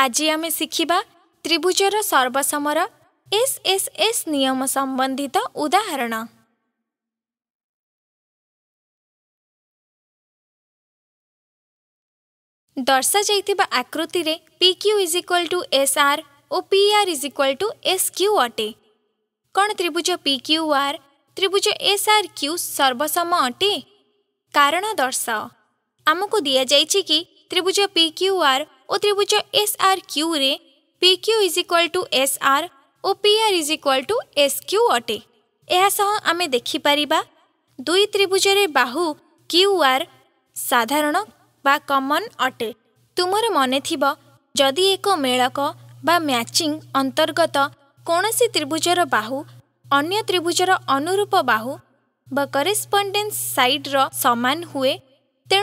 ଆଜି ଆମେ ଶିଖିବା ତ୍ରିଭୁଜର ସର୍ବସମର ଏସ୍ଏସ୍ଏସ୍ ନିୟମ ସମ୍ବନ୍ଧିତ ଉଦାହରଣ ଦର୍ଶାଯାଇଥିବା ଆକୃତିରେ P Q is equal to S R ଓ P R is equal to S Q ଅଟେ କ'ଣ ତ୍ରିଭୁଜ ପି କ୍ୟୁ ଆର୍ ତ୍ରିଭୁଜ ଏସ୍ ଆର୍ କ୍ୟୁ ସର୍ବସମ ଅଟେ କାରଣ ଦର୍ଶାଅ ଆମକୁ ଦିଆଯାଇଛି କି ତ୍ରିଭୁଜ ପି କ୍ୟୁ ଆର୍ O त्रिभुज SRQ रे PQ is equal to SR ଓ PR is equal to SQ ଅଟେ ଏହା ସହ ଆମେ ଦେଖିପାରିବା ଦୁଇ ତ୍ରିଭୁଜରେ ବାହୁ QR ସାଧାରଣ ବା କମନ୍ ଅଟେ ତୁମର ମନେଥିବ ଯଦି ଏକ ମେଳକ ବା ମ୍ୟାଚିଂ ଅନ୍ତର୍ଗତ କୌଣସି ତ୍ରିଭୁଜର ବାହୁ ଅନ୍ୟ ତ୍ରିଭୁଜର ଅନୁରୂପ ବାହୁ ବା କରେସ୍ପଣ୍ଡେନ୍ସ ସାଇଡ଼୍ର ସମାନ ହୁଏ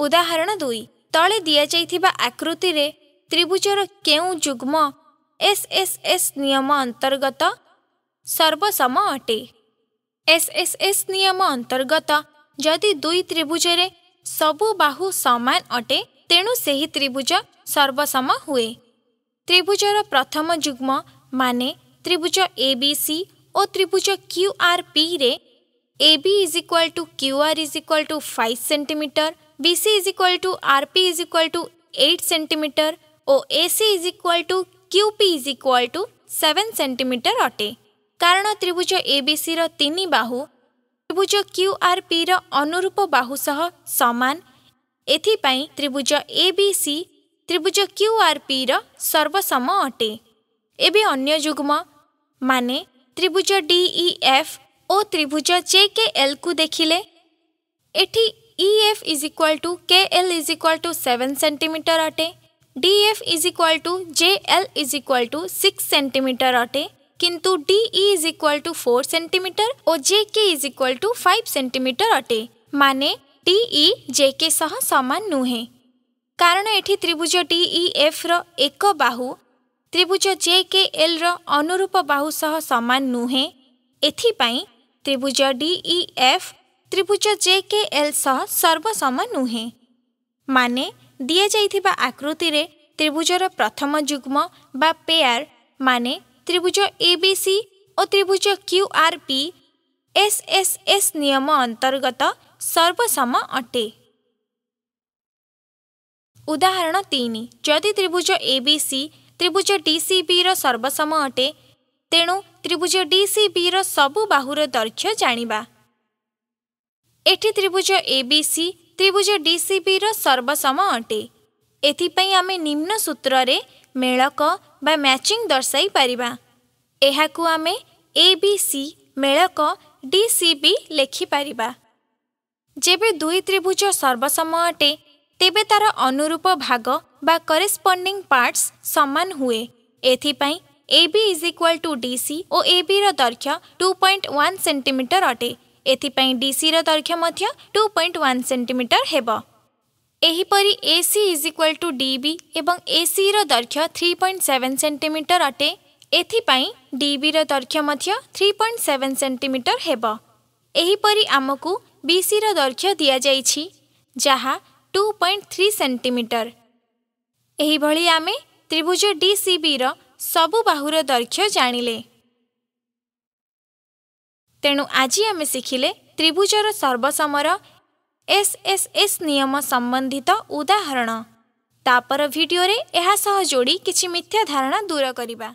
ଉଦାହରଣ ଦୁଇ ତଳେ ଦିଆଯାଇଥିବା ଆକୃତିରେ ତ୍ରିଭୁଜର କେଉଁ ଯୁଗ୍ମ ଏସ୍ଏସ୍ଏସ୍ ନିୟମ ଅନ୍ତର୍ଗତ ସର୍ବସମ ଅଟେ ଏସ୍ଏସ୍ଏସ୍ ନିୟମ ଅନ୍ତର୍ଗତ ଯଦି ଦୁଇ ତ୍ରିଭୁଜରେ ସବୁ ବାହୁ ସମାନ ଅଟେ ତେଣୁ ସେହି ତ୍ରିଭୁଜ ସର୍ବସମ ହୁଏ ତ୍ରିଭୁଜର ପ୍ରଥମ ଯୁଗ୍ମ ମାନେ ତ୍ରିଭୁଜ ଏ ବି ସି ଓ ତ୍ରିଭୁଜ କ୍ୟୁ ଆର୍ ପିରେ A B is equal to Q R is equal to five centimetre B C is equal to R P is equal to eight centimetre और A C is equal to Q P is equal to seven centimetre अटे କାରଣ ତ୍ରିଭୁଜ ଏବିସିର ତିନି ବାହୁ ତ୍ରିଭୁଜ କ୍ୟୁଆର୍ପିର ଅନୁରୂପ ବାହୁ ସହ ସମାନ ଏଥିପାଇଁ ତ୍ରିଭୁଜ ଏବିସି ତ୍ରିଭୁଜ କ୍ୟୁଆର୍ପିର ସର୍ବସମ ଅଟେ ଏବେ ଅନ୍ୟ ଯୁଗ୍ମ ମାନେ ତ୍ରିଭୁଜ ଡିଇଏଫ୍ ଓ ତ୍ରିଭୁଜ ଜେକେଏଲ୍କୁ ଦେଖିଲେ ଏଠି E F is equal to K L is equal to seven centimetre अटे D F is equal to J L is equal to six centimetre अटे किंतु D E is equal to four centimetre और J K is equal to five centimetre अटे माने D E जे के सह सामान नुहे କାରଣ ଏଠି ତ୍ରିଭୁଜ ଟି ଇ ଏଫ୍ର ଏକ ବାହୁ ତ୍ରିଭୁଜ ଜେ କେ ଏଲ୍ର ଅନୁରୂପ ବାହୁ ସହ ସମାନ ନୁହେଁ ଏଥିପାଇଁ ତ୍ରିଭୁଜ ଡି ଇ ଏଫ୍ त्रिभुज के एल सह सर्वसम नुहेँ मिति आकृतिले त्रिभुज र प्रथम जुग्म बा पेयर सी एसिओ त्रिभुज Q R P S S S नियम अंतर्गत सर्वसम अटे उदाहरण तिन जति त्रिभुज ए बी सी त्रिभुज डी डिसि र सर्वसम अटे तेणु त्रिभुज डी डिसि र सबु बाहु र दर्थ्य जाँदा ଏଠି ତ୍ରିଭୁଜ ଏ ବି ସି ତ୍ରିଭୁଜ ଡି ସି ବି ର ସର୍ବସମ ଅଟେ ଏଥିପାଇଁ ଆମେ ନିମ୍ନ ସୂତ୍ରରେ ମେଳକ ବା ମ୍ୟାଚିଂ ଦର୍ଶାଇ ପାରିବା ଏହାକୁ ଆମେ ଏ ବି ସି ମେଳକ ଡି ସି ବି ଲେଖିପାରିବା ଯେବେ ଦୁଇ ତ୍ରିଭୁଜ ସର୍ବସମ ଅଟେ ତେବେ ତାର ଅନୁରୂପ ଭାଗ ବା କରେସ୍ପଣ୍ଡିଂ ପାର୍ଟସ୍ ସମାନ ହୁଏ ଏଥିପାଇଁ A B is equal to D C ଓ ଏ ବି ର ଦୈର୍ଘ୍ୟ ଟୁ ପଏଣ୍ଟ ୱାନ୍ ସେଣ୍ଟିମିଟର ଅଟେ ଏଥିପାଇଁ ଡିସିର ଦୈର୍ଘ୍ୟ ମଧ୍ୟ ଟୁ ପଏଣ୍ଟ ୱାନ୍ ସେଣ୍ଟିମିଟର ହେବ ଏହିପରି A C is equal to D B ଏବଂ ଏ ସିର ଦୈର୍ଘ୍ୟ ଥ୍ରୀ ପଏଣ୍ଟ ସେଭେନ୍ ସେଣ୍ଟିମିଟର ଅଟେ ଏଥିପାଇଁ ଡି ବିର ଦୈର୍ଘ୍ୟ ମଧ୍ୟ ଥ୍ରୀ ପଏଣ୍ଟ ସେଭେନ୍ ସେଣ୍ଟିମିଟର ହେବ ଏହିପରି ଆମକୁ ବି ସିର ଦୈର୍ଘ୍ୟ ଦିଆଯାଇଛି ଯାହା ଟୁ ପଏଣ୍ଟ ଥ୍ରୀ ସେଣ୍ଟିମିଟର ଏହିଭଳି ଆମେ ତ୍ରିଭୁଜ ଡି ସି ବିର ସବୁ ବାହୁର ଦୈର୍ଘ୍ୟ ଜାଣିଲେ ତେଣୁ ଆଜି ଆମେ ଶିଖିଲେ ତ୍ରିଭୁଜର ସର୍ବସମର ଏସ୍ଏସ୍ଏସ୍ ନିୟମ ସମ୍ବନ୍ଧିତ ଉଦାହରଣ ତାପର ଭିଡ଼ିଓରେ ଏହା ସହ ଯୋଡ଼ି କିଛି ମିଥ୍ୟା ଧାରଣା ଦୂର କରିବା